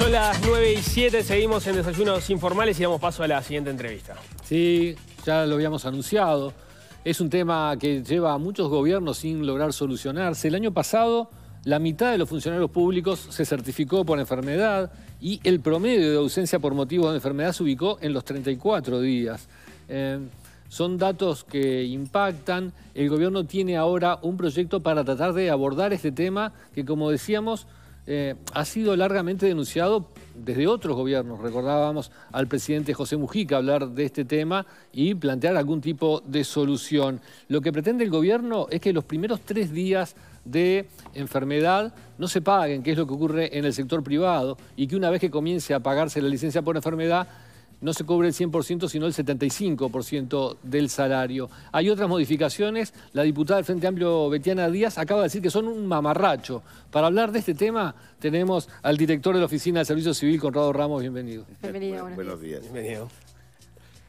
son las 9 y 7, seguimos en Desayunos Informales y damos paso a la siguiente entrevista. Sí, ya lo habíamos anunciado. Es un tema que lleva a muchos gobiernos sin lograr solucionarse. El año pasado, la mitad de los funcionarios públicos se certificó por enfermedad y el promedio de ausencia por motivos de enfermedad se ubicó en los 34 días. Eh, son datos que impactan. El gobierno tiene ahora un proyecto para tratar de abordar este tema que, como decíamos, eh, ha sido largamente denunciado desde otros gobiernos. Recordábamos al presidente José Mujica hablar de este tema y plantear algún tipo de solución. Lo que pretende el gobierno es que los primeros tres días de enfermedad no se paguen, que es lo que ocurre en el sector privado, y que una vez que comience a pagarse la licencia por enfermedad, no se cobre el 100%, sino el 75% del salario. Hay otras modificaciones. La diputada del Frente Amplio, Betiana Díaz, acaba de decir que son un mamarracho. Para hablar de este tema, tenemos al director de la Oficina de Servicio Civil, Conrado Ramos. Bienvenido. Bienvenido. buenos días. Bienvenido.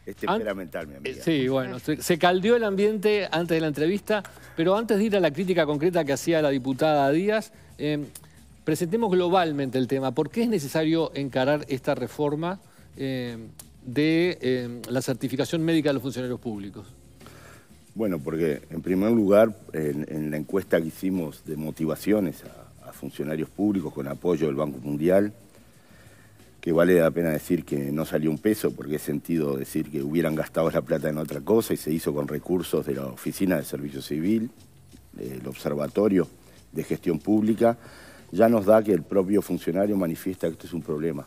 Este es temperamental, mi amiga. Sí, bueno, se, se, caldeó el ambiente antes de la entrevista, pero antes de ir a la crítica concreta que hacía la diputada Díaz, eh, presentemos globalmente el tema. ¿Por qué es necesario encarar esta reforma? Eh, de em, la certificación médica de los funcionarios públicos? Bueno, porque en primer lugar, en, la encuesta que hicimos de motivaciones a, funcionarios públicos con apoyo del Banco Mundial, que vale la pena decir que no salió un peso, porque es sentido decir que hubieran gastado la plata en otra cosa y se hizo con recursos de la Oficina de Servicio Civil, del Observatorio de Gestión Pública, ya nos da que el propio funcionario manifiesta que esto es un problema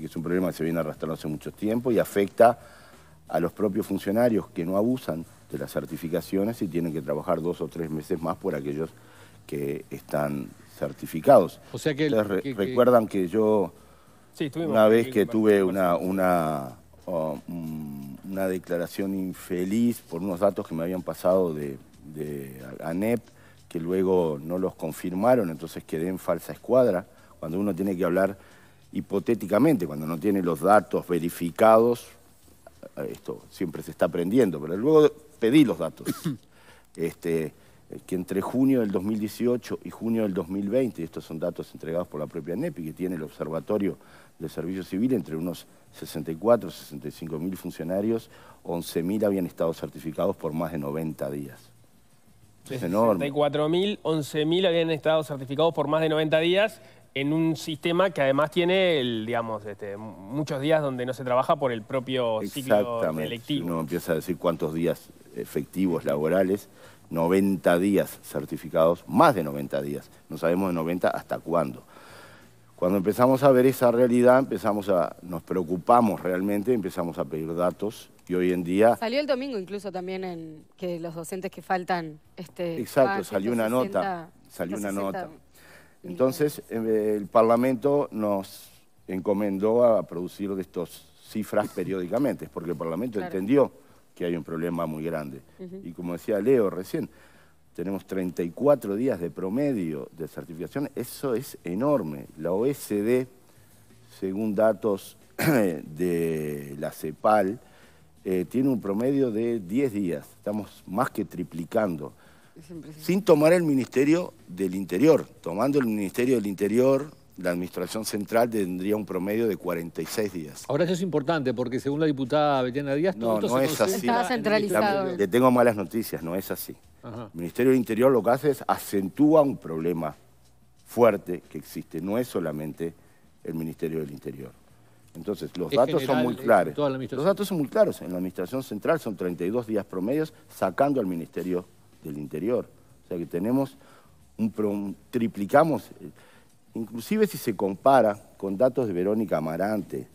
que es un problema que se viene arrastrando hace mucho tiempo y afecta a los propios funcionarios que no abusan de las certificaciones y tienen que trabajar dos o tres meses más por aquellos que están certificados. O sea que... recuerdan que, yo, una vez que, tuve una, mm, una, declaración infeliz por unos datos que me habían pasado de ANEP, que luego no los confirmaron, entonces quedé en falsa escuadra, cuando uno tiene que hablar hipotéticamente, cuando no tiene los datos verificados, eh, esto siempre se está aprendiendo, pero luego pedí los datos, este, eh, que entre junio del 2018 y junio del 2020, y estos son datos entregados por la propia NEPI, que tiene el Observatorio de Servicio Civil, entre unos 64, 65 mil funcionarios, 11 mil habían estado certificados por más de 90 días. Es enorme. 11 11.000 habían estado certificados por más de 90 días en un sistema que además tiene, el, digamos, este, muchos días donde no se trabaja por el propio ciclo electivo. Uno empieza a decir cuántos días efectivos laborales, 90 días certificados, más de 90 días. No sabemos de 90 hasta cuándo. Cuando empezamos a ver esa realidad, empezamos a, nos preocupamos realmente, empezamos a pedir datos y hoy en día... Salió el domingo incluso también en que los docentes que faltan... Este, Exacto, salió una nota, salió una nota. Entonces, eh, el Parlamento nos encomendó a producir de estas cifras periódicamente, porque el Parlamento entendió que hay un problema muy grande. Y como decía Leo recién, tenemos 34 días de promedio de certificación, eso es enorme. La OSD, según datos de la CEPAL, eh, tiene un promedio de 10 días, estamos más que triplicando sin tomar el Ministerio del Interior. Tomando el Ministerio del Interior, la Administración Central tendría un promedio de 46 días. Ahora eso es importante porque según la diputada Betiana Díaz... No, no es así. centralizado. Le tengo malas noticias, no es así. El Ministerio del Interior lo que hace es acentúa un problema fuerte que existe, no es solamente el Ministerio del Interior. Entonces, los datos son muy claros. Los datos son muy claros. En la Administración Central son 32 días promedios, sacando al Ministerio del interior. O sea que tenemos un, triplicamos, eh, inclusive si se compara con datos de Verónica Amarante,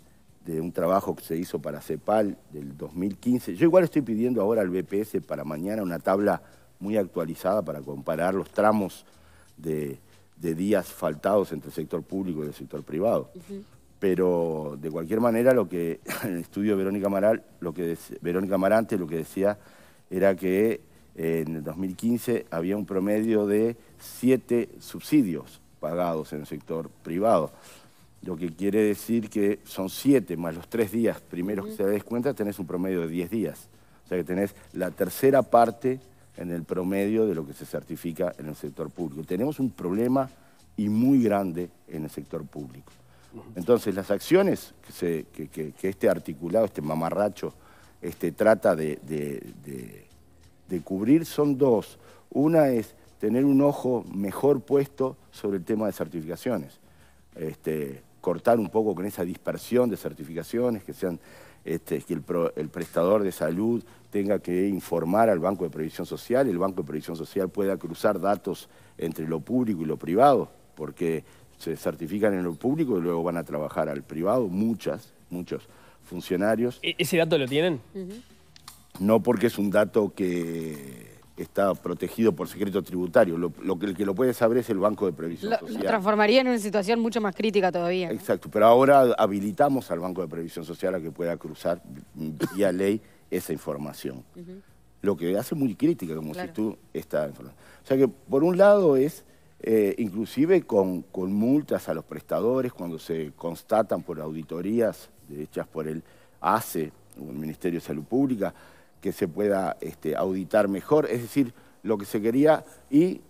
de un trabajo que se hizo para CEPAL del 2015. Yo igual estoy pidiendo ahora al BPS para mañana una tabla muy actualizada para comparar los tramos de, días faltados entre el sector público y el sector privado. Pero de cualquier manera, lo que en el estudio de Verónica Amaral, lo que de, Verónica Amarante lo que decía era que en el 2015 había un promedio de siete subsidios pagados en el sector privado. Lo que quiere decir que son siete más los tres días primeros que se cuenta, tenés un promedio de 10 días. O sea que tenés la tercera parte en el promedio de lo que se certifica en el sector público. Tenemos un problema y muy grande en el sector público. Entonces, las acciones que, este articulado, este mamarracho, este, trata de de cubrir son dos. Una es tener un ojo mejor puesto sobre el tema de certificaciones. Este, cortar un poco con esa dispersión de certificaciones, que, sean, este, que el, prestador de salud tenga que informar al Banco de Previsión Social, el Banco de Previsión Social pueda cruzar datos entre lo público y lo privado, porque se certifican en lo público y luego van a trabajar al privado, muchas, muchos funcionarios. ¿E-, ¿Ese dato lo tienen? no porque es un dato que está protegido por secreto tributario. Lo, que, el que lo puede saber es el Banco de Previsión Social. Lo transformaría en una situación mucho más crítica todavía. Exacto, pero ahora habilitamos al Banco de Previsión Social a que pueda cruzar vía ley esa información. Lo que hace muy crítica, como dices si tú esta información. O sea que, por un lado, es eh, inclusive con, con multas a los prestadores cuando se constatan por auditorías hechas por el ACE, el Ministerio de Salud Pública, que se pueda este, auditar mejor, es decir, lo que se quería y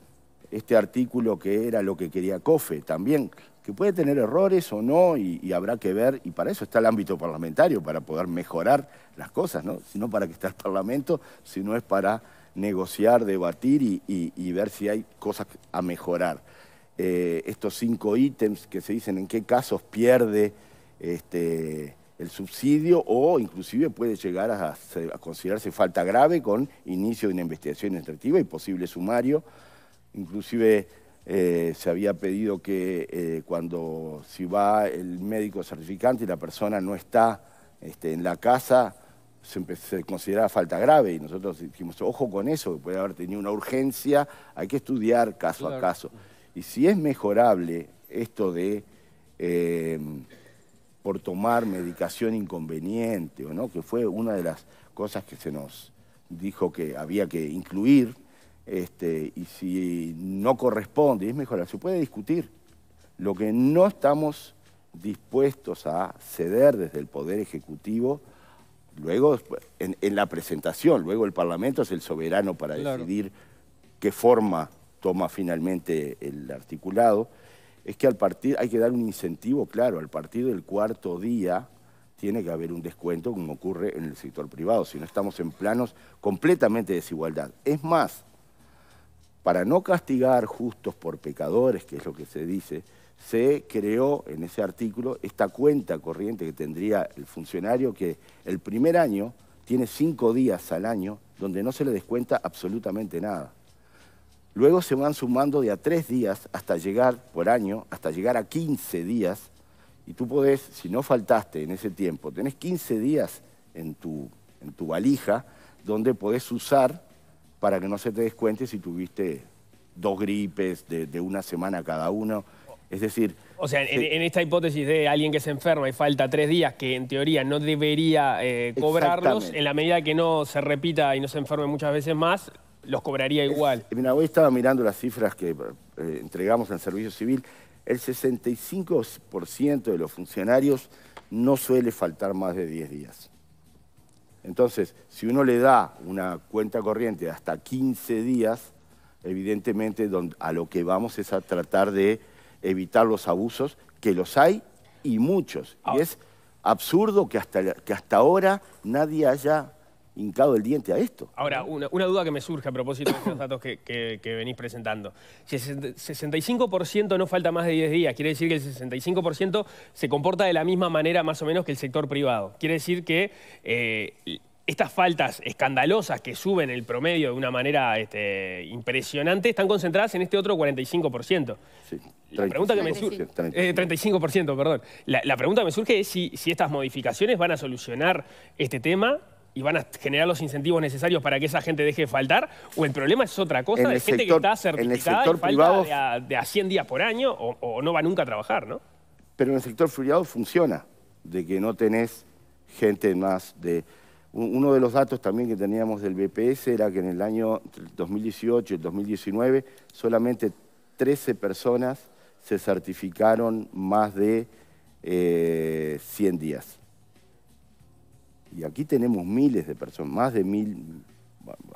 este artículo que era lo que quería COFE también, que puede tener errores o no y, habrá que ver, y para eso está el ámbito parlamentario, para poder mejorar las cosas, ¿no? Si para que está el Parlamento, sino es para negociar, debatir y, ver si hay cosas a mejorar. Eh, estos cinco ítems que se dicen en qué casos pierde este, el subsidio o inclusive puede llegar a, considerarse falta grave con inicio de una investigación administrativa y posible sumario. Inclusive eh, se había pedido que eh, cuando si va el médico certificante y la persona no está este, en la casa, se, se consideraba falta grave y nosotros dijimos, ojo con eso, que puede haber tenido una urgencia, hay que estudiar caso a caso. Y si es mejorable esto de... Eh, por tomar medicación inconveniente, o no, que fue una de las cosas que se nos dijo que había que incluir, este, y si no corresponde, es mejor, se puede discutir. Lo que no estamos dispuestos a ceder desde el Poder Ejecutivo, luego en, la presentación, luego el Parlamento es el soberano para decidir qué forma toma finalmente el articulado es que al partir, hay que dar un incentivo claro, al partido del cuarto día tiene que haber un descuento como ocurre en el sector privado, si no estamos en planos completamente de desigualdad. Es más, para no castigar justos por pecadores, que es lo que se dice, se creó en ese artículo esta cuenta corriente que tendría el funcionario que el primer año tiene cinco días al año donde no se le descuenta absolutamente nada. Luego se van sumando de a tres días hasta llegar, por año, hasta llegar a 15 días. Y tú podés, si no faltaste en ese tiempo, tenés 15 días en tu, en tu valija donde podés usar para que no se te descuente si tuviste dos gripes de, una semana cada uno. Es decir... O sea, en, esta hipótesis de alguien que se enferma y falta tres días, que en teoría no debería eh, cobrarlos, en la medida que no se repita y no se enferme muchas veces más, los cobraría igual. Eh, hoy estaba mirando las cifras que eh, entregamos al servicio civil. El 65% de los funcionarios no suele faltar más de 10 días. Entonces, si uno le da una cuenta corriente de hasta 15 días, evidentemente a lo que vamos es a tratar de evitar los abusos, que los hay y muchos. Y es absurdo que hasta, que hasta ahora nadie haya hincado el diente a esto. Ahora, una, duda que me surge a propósito de estos datos que, venís presentando. Si el 65% no falta más de 10 días, quiere decir que el 65% se comporta de la misma manera más o menos que el sector privado. Quiere decir que... Eh, estas faltas escandalosas que suben el promedio de una manera este, impresionante están concentradas en este otro 45%. Sí, 35, la pregunta que me surge, 35%, eh, perdón. La, pregunta que me surge es si, estas modificaciones van a solucionar este tema y van a generar los incentivos necesarios para que esa gente deje de faltar, o el problema es otra cosa en de gente sector, que está certificada en el sector falta privado, de, a, 100 días por año o, no va nunca a trabajar, ¿no? Pero en el sector privado funciona, de que no tenés gente más de... Uno de los datos también que teníamos del BPS era que en el año 2018 y 2019 solamente 13 personas se certificaron más de 100 eh, días y aquí tenemos miles de personas, más de mil,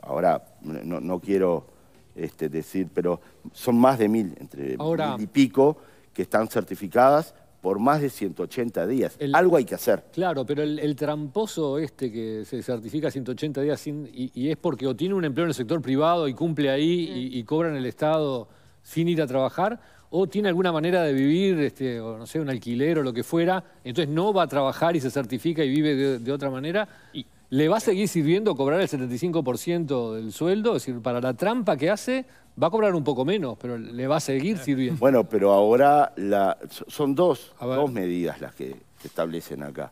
ahora no, quiero este, decir, pero son más de mil, entre mil y pico, que están certificadas por más de 180 días. Algo hay que hacer. Claro, pero el, tramposo este que se certifica 180 días y, es porque o tiene un empleo en el sector privado y cumple ahí y, y en el Estado sin ir a trabajar, o tiene alguna manera de vivir, este, o no sé, un alquiler o lo que fuera, entonces no va a trabajar y se certifica y vive de, otra manera, y, ¿le va a seguir sirviendo cobrar el 75% del sueldo? Es decir, para la trampa que hace, va a cobrar un poco menos, pero le va a seguir sirviendo. Bueno, pero ahora la, son dos, dos medidas las que establecen acá.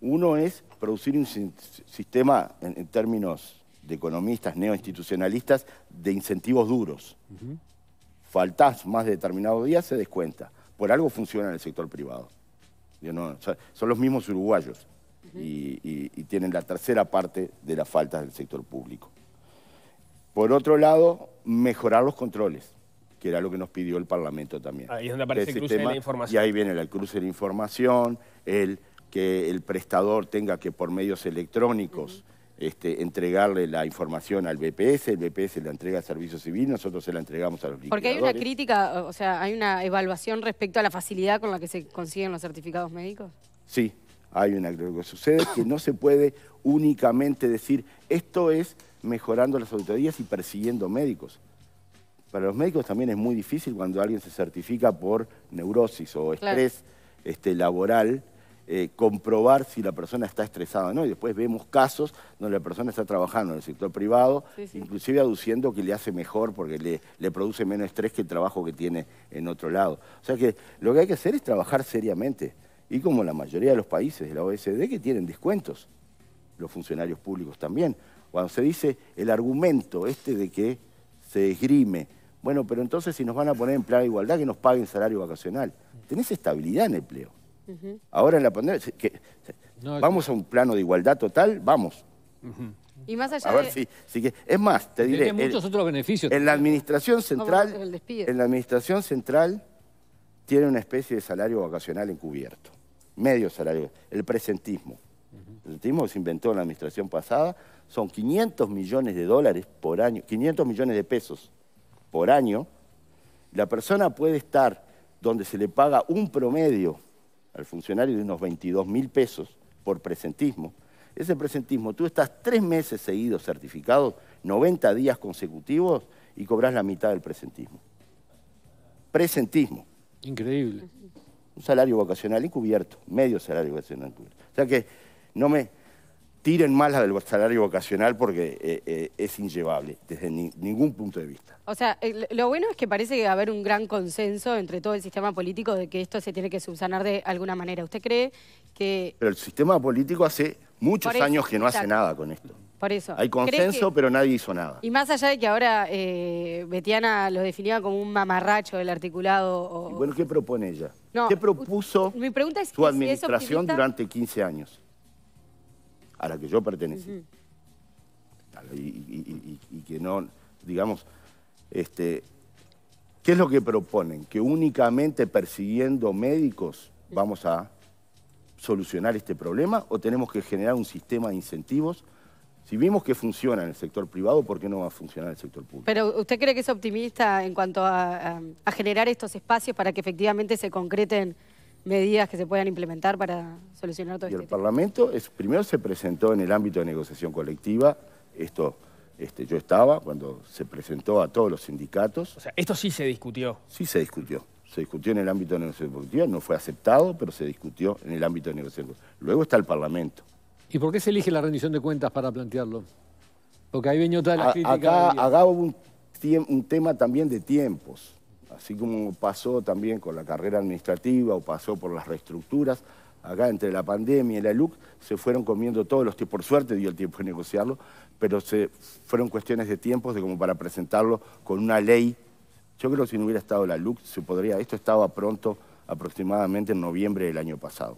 Uno es producir un sistema, en, términos de economistas neoinstitucionalistas, de incentivos duros faltás más de determinado día, se descuenta. Por algo funciona en el sector privado. son los mismos uruguayos y, tienen la tercera parte de las faltas del sector público. Por otro lado, mejorar los controles, que era lo que nos pidió el Parlamento también. Ahí es donde aparece el cruce de la información. Y ahí viene el cruce de la información, el que el prestador tenga que por medios electrónicos este, entregarle la información al BPS, el BPS la entrega al Servicio Civil, nosotros se la entregamos a los Porque hay una crítica, o sea, hay una evaluación respecto a la facilidad con la que se consiguen los certificados médicos. Sí, hay una lo que sucede es que no se puede únicamente decir esto es mejorando las auditorías y persiguiendo médicos. Para los médicos también es muy difícil cuando alguien se certifica por neurosis o estrés este, laboral eh, comprobar si la persona está estresada o no. Y después vemos casos donde la persona está trabajando en el sector privado, inclusive aduciendo que le hace mejor porque le, produce menos estrés que el trabajo que tiene en otro lado. O sea que lo que hay que hacer es trabajar seriamente. Y como la mayoría de los países de la OSD e que tienen descuentos, los funcionarios públicos también. Cuando se dice el argumento este de que se esgrime, bueno, pero entonces si nos van a poner en plan igualdad, que nos paguen salario vacacional. Tenés estabilidad en el empleo. Ahora en la pandemia, vamos a un plano de igualdad total, vamos. Y más allá a ver, si, que, es más, te diré... Tiene muchos otros beneficios. En la administración central... en la administración central tiene una especie de salario vacacional encubierto. Medio salario. El presentismo. El presentismo que se inventó en la administración pasada son 500 millones de dólares por año, 500 millones de pesos por año. La persona puede estar donde se le paga un promedio al funcionario de unos 22 mil pesos por presentismo. Ese presentismo, tú estás tres meses seguidos certificado, 90 días consecutivos y cobras la mitad del presentismo. Presentismo. Increíble. Un salario vocacional encubierto, medio salario vocacional encubierto. O sea que no me, tiren más la del salario vocacional porque eh, eh, es inllevable desde ningún punto de vista. O sea, eh, lo bueno es que parece que va a haber un gran consenso entre todo el sistema político de que esto se tiene que subsanar de alguna manera. ¿Usted cree que...? Pero el sistema político hace muchos años que no hace nada con esto. Por eso. Hay consenso, pero nadie hizo nada. Y más allá de que ahora Betiana lo definía como un mamarracho del articulado... bueno, ¿qué propone ella? ¿Qué propuso su administración durante 15 años? a la que yo pertenecí. y, que no, digamos, este, ¿qué es lo que proponen? Que únicamente persiguiendo médicos vamos a solucionar este problema o tenemos que generar un sistema de incentivos si vimos que funciona en el sector privado, ¿por qué no va a funcionar en el sector público? Pero ¿usted cree que es optimista en cuanto a generar estos espacios para que efectivamente se concreten medidas que se puedan implementar para solucionar todo esto? el este Parlamento es, primero se presentó en el ámbito de negociación colectiva, esto este, yo estaba cuando se presentó a todos los sindicatos. O sea, esto sí se discutió. Sí se discutió. Se discutió en el ámbito de negociación colectiva, no fue aceptado, pero se discutió en el ámbito de negociación colectiva. Luego está el Parlamento. ¿Y por qué se elige la rendición de cuentas para plantearlo? Porque ahí venía otra de las Acá, un tema también de tiempos así como pasó también con la carrera administrativa o pasó por las reestructuras, acá entre la pandemia y la LUC se fueron comiendo todos los tiempos, por suerte dio el tiempo de negociarlo, pero se fueron cuestiones de tiempos de como para presentarlo con una ley. Yo creo que si no hubiera estado la LUC, se podría, esto estaba pronto aproximadamente en noviembre del año pasado.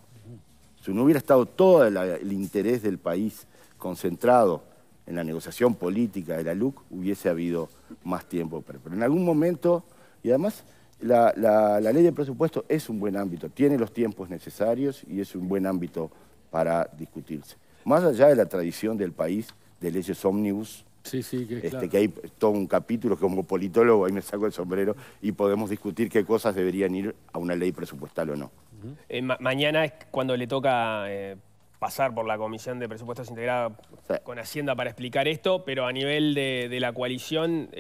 Si no hubiera estado todo el interés del país concentrado en la negociación política de la LUC, hubiese habido más tiempo. Pero en algún momento y además, la, ley de presupuesto es un buen ámbito, tiene los tiempos necesarios y es un buen ámbito para discutirse. Más allá de la tradición del país de leyes ómnibus, que, este, que hay todo un capítulo que como politólogo, ahí me saco el sombrero, y podemos discutir qué cosas deberían ir a una ley presupuestal o no. Eh, mañana es cuando le toca eh, pasar por la Comisión de Presupuestos Integrada con Hacienda para explicar esto, pero a nivel de, la coalición,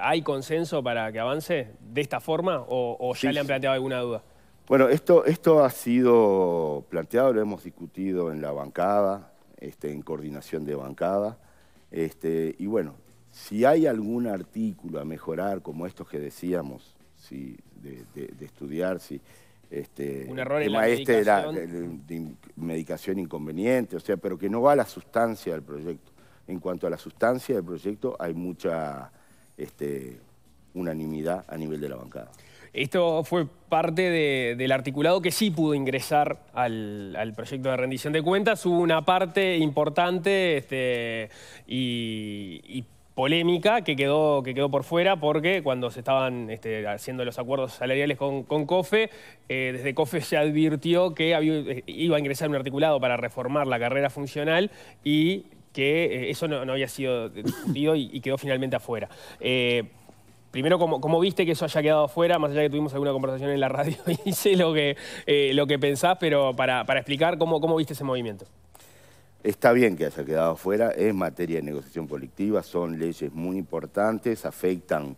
¿hay consenso para que avance de esta forma o, ya le han planteado alguna duda? Bueno, esto, esto ha sido planteado, lo hemos discutido en la bancada, este, en coordinación de bancada, este, y bueno, si hay algún artículo a mejorar, como estos que decíamos, si, de, de estudiar, si este, un error en la este medicación. de medicación inconveniente, o sea, pero que no va a la sustancia del proyecto. En cuanto a la sustancia del proyecto, hay mucha este, unanimidad a nivel de la bancada. Esto fue parte del articulado que sí pudo ingresar al, proyecto de rendición de cuentas. Hubo una parte importante este, y polémica que quedó, que quedó por fuera porque cuando se estaban este, haciendo los acuerdos salariales con, COFE, eh, desde COFE se advirtió que eh, iba a ingresar un articulado para reformar la carrera funcional y que eh, eso no, había sido discutido y, quedó finalmente afuera. Primero, ¿cómo, viste que eso haya quedado afuera? Más allá que tuvimos alguna conversación en la radio y sé lo que, lo que pensás, pero para, para explicar cómo, cómo viste ese movimiento. Está bien que haya quedado fuera, es materia de negociación colectiva, son leyes muy importantes, afectan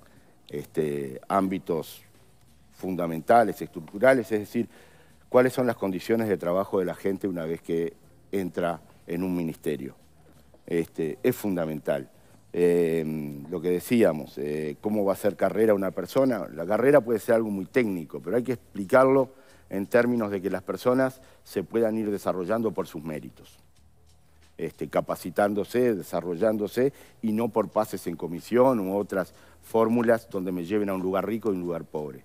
este, ámbitos fundamentales, estructurales, es decir, cuáles son las condiciones de trabajo de la gente una vez que entra en un ministerio. Este, es fundamental. Em, lo que decíamos, eh, cómo va a ser carrera una persona, la carrera puede ser algo muy técnico, pero hay que explicarlo en términos de que las personas se puedan ir desarrollando por sus méritos. Este, capacitándose, desarrollándose, y no por pases en comisión u otras fórmulas donde me lleven a un lugar rico y un lugar pobre.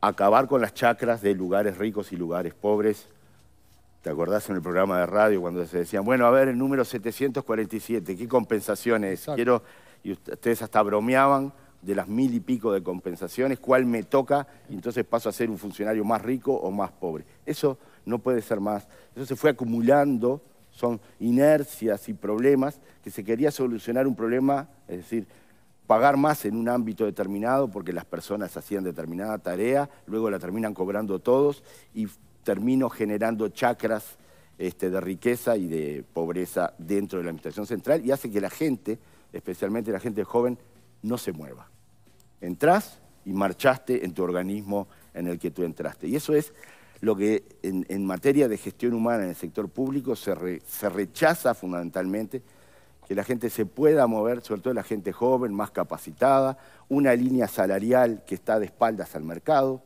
Acabar con las chacras de lugares ricos y lugares pobres. ¿Te acordás en el programa de radio cuando se decían, bueno, a ver, el número 747, ¿qué compensaciones? Quiero, y ustedes hasta bromeaban de las mil y pico de compensaciones, cuál me toca, y entonces paso a ser un funcionario más rico o más pobre. Eso no puede ser más. Eso se fue acumulando son inercias y problemas, que se quería solucionar un problema, es decir, pagar más en un ámbito determinado porque las personas hacían determinada tarea, luego la terminan cobrando todos y termino generando chacras este, de riqueza y de pobreza dentro de la Administración Central y hace que la gente, especialmente la gente joven, no se mueva. Entrás y marchaste en tu organismo en el que tú entraste. Y eso es lo que en, materia de gestión humana en el sector público se, se, rechaza fundamentalmente, que la gente se pueda mover, sobre todo la gente joven, más capacitada, una línea salarial que está de espaldas al mercado,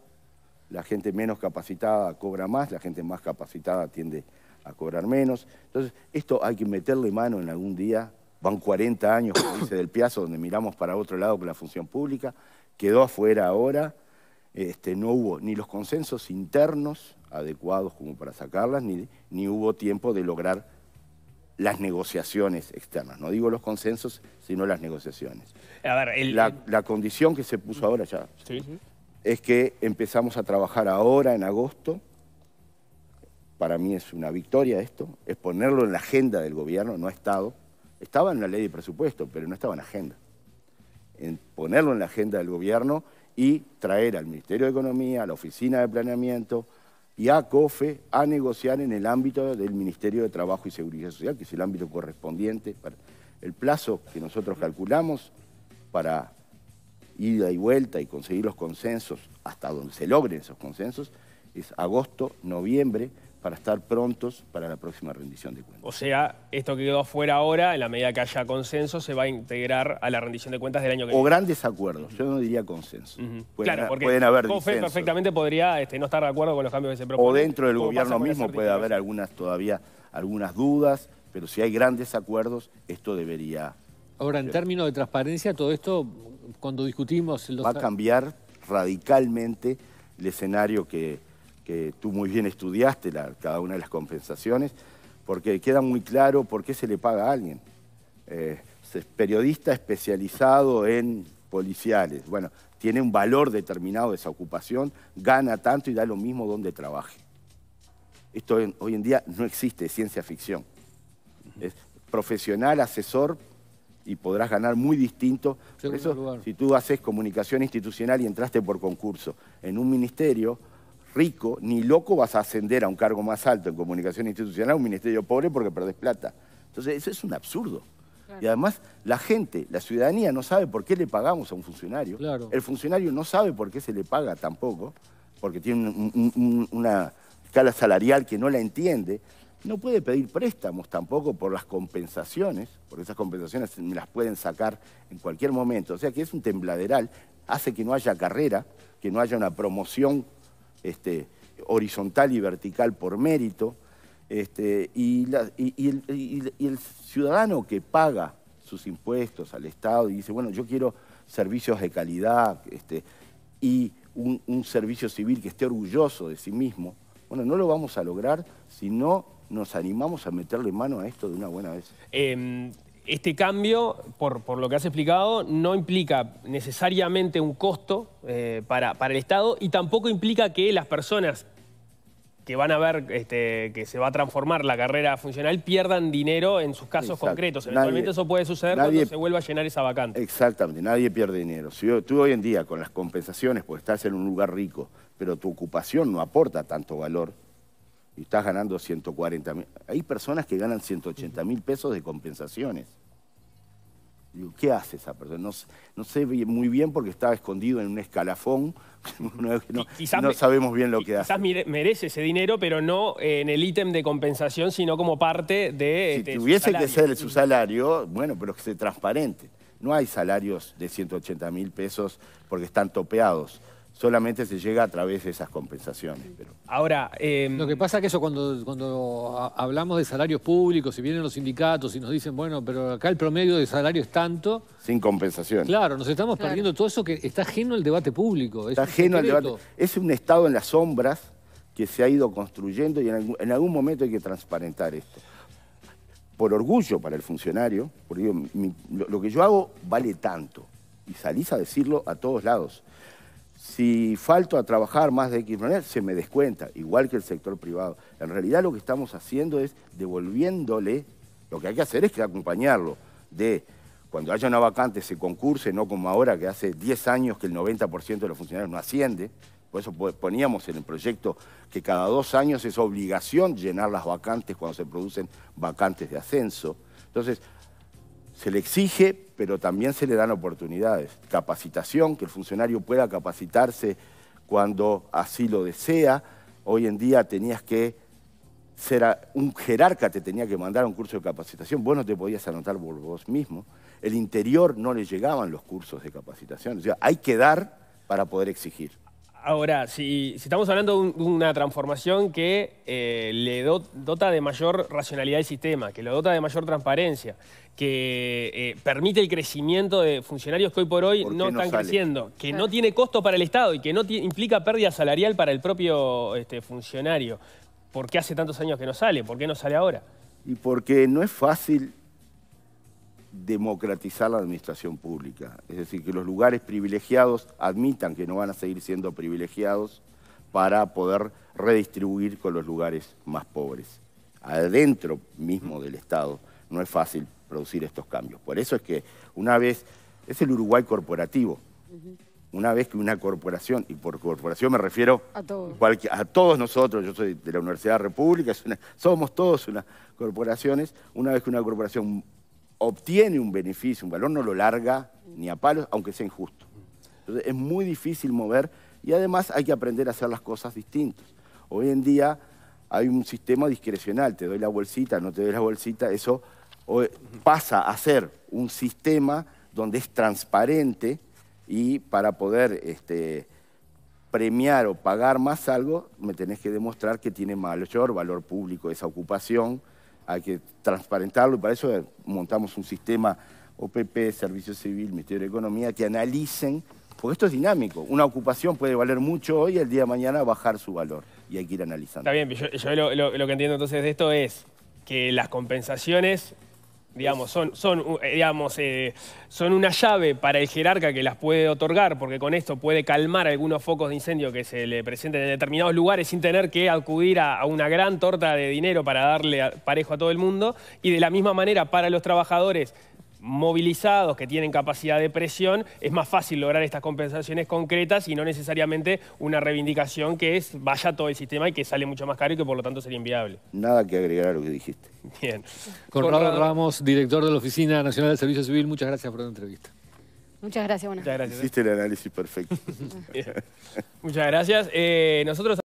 la gente menos capacitada cobra más, la gente más capacitada tiende a cobrar menos. Entonces, esto hay que meterle mano en algún día, van 40 años, como dice Del Piazo, donde miramos para otro lado con la función pública, quedó afuera ahora. Este, no hubo ni los consensos internos adecuados como para sacarlas, ni, hubo tiempo de lograr las negociaciones externas. No digo los consensos, sino las negociaciones. la, condición que se puso ahora ya es que empezamos a trabajar ahora en agosto. Para mí es una victoria esto, es ponerlo en la agenda del gobierno, no ha estado. Estaba en la ley de presupuesto, pero no estaba en la agenda. ponerlo en la agenda del gobierno y traer al Ministerio de Economía, a la Oficina de Planeamiento y a COFE a negociar en el ámbito del Ministerio de Trabajo y Seguridad Social, que es el ámbito correspondiente. Para el plazo que nosotros calculamos para ida y vuelta y conseguir los consensos, hasta donde se logren esos consensos, es agosto, noviembre, para estar prontos para la próxima rendición de cuentas. O sea, esto que quedó afuera ahora, en la medida que haya consenso, se va a integrar a la rendición de cuentas del año que viene. O grandes acuerdos, yo no diría consenso. claro, porque perfectamente podría este, no estar de acuerdo con los cambios que se proponen. O dentro del gobierno mismo puede haber algunas todavía algunas dudas, pero si hay grandes acuerdos, esto debería... Ahora, en términos de transparencia, todo esto, cuando discutimos... Los... Va a cambiar radicalmente el escenario que que tú muy bien estudiaste cada una de las compensaciones, porque queda muy claro por qué se le paga a alguien. Eh, es periodista especializado en policiales. Bueno, tiene un valor determinado de esa ocupación, gana tanto y da lo mismo donde trabaje. Esto hoy en día no existe, es ciencia ficción. Es profesional, asesor, y podrás ganar muy distinto. si tú haces comunicación institucional y entraste por concurso en un ministerio, rico, ni loco vas a ascender a un cargo más alto en comunicación institucional, un ministerio pobre porque perdés plata. Entonces, eso es un absurdo. Y además, la gente, la ciudadanía no sabe por qué le pagamos a un funcionario. El funcionario no sabe por qué se le paga tampoco, porque tiene una escala salarial que no la entiende. No puede pedir préstamos tampoco por las compensaciones, porque esas compensaciones las pueden sacar en cualquier momento. O sea que es un tembladeral, hace que no haya carrera, que no haya una promoción este, horizontal y vertical por mérito, este, y, el, ciudadano que paga sus impuestos al Estado y dice, bueno, yo quiero servicios de calidad este, y un, servicio civil que esté orgulloso de sí mismo, bueno, no lo vamos a lograr si no nos animamos a meterle mano a esto de una buena vez. Em, este cambio, por, lo que has explicado, no implica necesariamente un costo eh, para, el Estado y tampoco implica que las personas que van a ver este, que se va a transformar la carrera funcional pierdan dinero en sus casos concretos. Eventualmente eso puede suceder cuando se vuelva a llenar esa vacante. Exactamente, nadie pierde dinero. Si tú hoy en día con las compensaciones, pues estás en un lugar rico, pero tu ocupación no aporta tanto valor, y estás ganando 140 mil. Hay personas que ganan 180 mil pesos de compensaciones. ¿qué hace esa persona? No, sé muy bien porque estaba escondido en un escalafón. no, no sabemos bien lo que hace. Quizás merece ese dinero, pero no en el ítem de compensación, sino como parte de. Si este, tuviese que ser su salario, bueno, pero que sea transparente. No hay salarios de 180 mil pesos porque están topeados solamente se llega a través de esas compensaciones. Ahora, em, lo que pasa es que eso cuando, cuando hablamos de salarios públicos, y vienen los sindicatos y nos dicen, bueno, pero acá el promedio de salario es tanto... Sin compensación. Claro, nos estamos perdiendo todo eso que está ajeno al debate público. Está ajeno al debate. Es un Estado en las sombras que se ha ido construyendo y en algún, momento hay que transparentar esto. Por orgullo para el funcionario, porque lo que yo hago vale tanto. Y salís a decirlo a todos lados. Si falto a trabajar más de X manera, se me descuenta, igual que el sector privado. En realidad lo que estamos haciendo es devolviéndole, lo que hay que hacer es que acompañarlo de cuando haya una vacante se concurse, no como ahora que hace 10 años que el 90% de los funcionarios no asciende. Por eso poníamos en el proyecto que cada dos años es obligación llenar las vacantes cuando se producen vacantes de ascenso. Entonces, se le exige, pero también se le dan oportunidades. Capacitación, que el funcionario pueda capacitarse cuando así lo desea. Hoy en día tenías que ser un jerarca, te tenía que mandar un curso de capacitación. Vos no te podías anotar por vos mismo. El interior no le llegaban los cursos de capacitación. O sea, hay que dar para poder exigir. Ahora, si, estamos hablando de, una transformación que eh, le dota de mayor racionalidad al sistema, que lo dota de mayor transparencia, que eh, permite el crecimiento de funcionarios que hoy por hoy no están creciendo, que no tiene costo para el Estado y que no implica pérdida salarial para el propio este, funcionario. ¿Por qué hace tantos años que no sale? ¿Por qué no sale ahora? Y porque no es fácil democratizar la administración pública. Es decir, que los lugares privilegiados admitan que no van a seguir siendo privilegiados para poder redistribuir con los lugares más pobres. Adentro mismo del Estado no es fácil producir estos cambios. Por eso es que una vez, es el Uruguay corporativo, una vez que una corporación, y por corporación me refiero a todos, a todos nosotros, yo soy de la Universidad de la República, somos todos unas corporaciones, una vez que una corporación obtiene un beneficio, un valor, no lo larga ni a palos, aunque sea injusto. es muy difícil mover y además hay que aprender a hacer las cosas distintas. Hoy en día hay un sistema discrecional, te doy la bolsita, no te doy la bolsita, eso pasa a ser un sistema donde es transparente y para poder este, premiar o pagar más algo, me tenés que demostrar que tiene mayor valor público esa ocupación, hay que transparentarlo y para eso eh, montamos un sistema OPP, Servicio Civil, Ministerio de Economía, que analicen, porque esto es dinámico, una ocupación puede valer mucho hoy y el día de mañana bajar su valor y hay que ir analizando. Está bien, yo, lo que entiendo entonces de esto es que las compensaciones eh, eh, son, una llave para el jerarca que las puede otorgar, porque con esto puede calmar algunos focos de incendio que se le presenten en determinados lugares sin tener que acudir a, una gran torta de dinero para darle parejo a todo el mundo. Y de la misma manera, para los trabajadores movilizados, que tienen capacidad de presión, es más fácil lograr estas compensaciones concretas y no necesariamente una reivindicación que es vaya todo el sistema y que sale mucho más caro y que por lo tanto sería inviable. Nada que agregar a lo que dijiste. Bien. Conrado, Ramos, director de la Oficina Nacional del Servicio Civil, muchas gracias por la entrevista. Muchas gracias, buenas Hiciste el análisis perfecto. Muchas gracias. Eh, nosotros